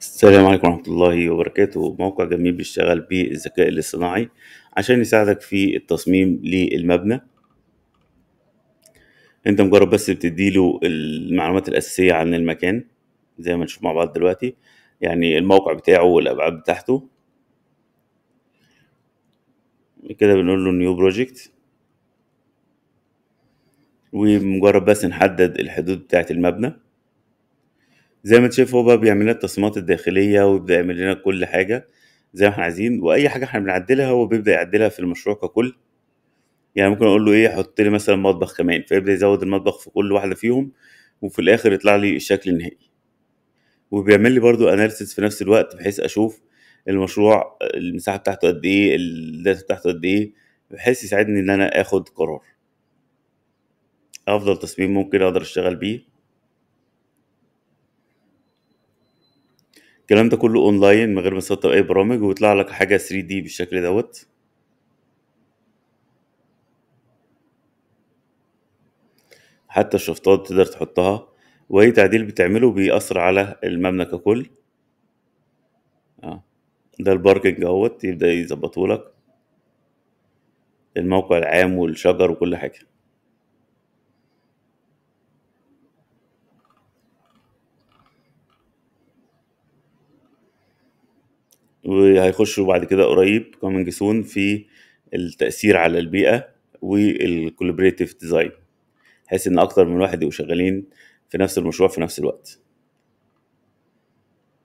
السلام عليكم ورحمة الله وبركاته موقع جميل بيشتغل بالذكاء الاصطناعي عشان يساعدك في التصميم للمبنى انت مجرد بس بتديله المعلومات الأساسية عن المكان زي ما نشوف مع بعض دلوقتي يعني الموقع بتاعه والأبعاد بتاعته كده بنقول له نيو بروجكت ومجرد بس نحدد الحدود بتاعة المبنى زي ما تشوف هو بقى بيعمل لنا التصميمات الداخليه ويبدا يعمل لنا كل حاجه زي ما احنا عايزين واي حاجه احنا بنعدلها هو بيبدا يعدلها في المشروع ككل يعني ممكن اقول له ايه حط لي مثلا مطبخ كمان فيبدا يزود المطبخ في كل واحده فيهم وفي الاخر يطلع لي الشكل النهائي وبيعمل لي برضو اناليسيس في نفس الوقت بحيث اشوف المشروع المساحه بتاعته قد ايه الداتا بتاعته قد ايه بحيث يساعدني ان انا اخد قرار افضل تصميم ممكن اقدر اشتغل بيه الكلام ده كله اونلاين من غير ما تسطب اي برامج ويطلع لك حاجه 3 دي بالشكل دوت حتى الشفطات تقدر تحطها واي تعديل بتعمله بيأثر على المبنى ككل اه ده الباركنج اهوت يبدأ يظبطهولك الموقع العام والشجر وكل حاجه وهيخشوا بعد كده قريب كومنج سون في التأثير على البيئة والكولابريتيف ديزاين بحيث ان اكتر من واحد يبقوا شغالين في نفس المشروع في نفس الوقت